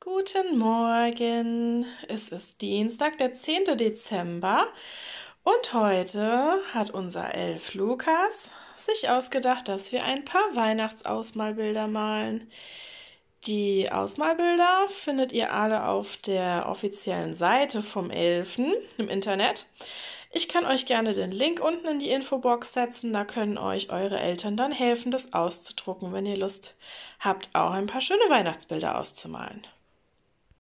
Guten Morgen, es ist Dienstag, der 10. Dezember und heute hat unser Elf Lukas sich ausgedacht, dass wir ein paar Weihnachtsausmalbilder malen. Die Ausmalbilder findet ihr alle auf der offiziellen Seite vom Elfen im Internet. Ich kann euch gerne den Link unten in die Infobox setzen, da können euch eure Eltern dann helfen, das auszudrucken, wenn ihr Lust habt, auch ein paar schöne Weihnachtsbilder auszumalen.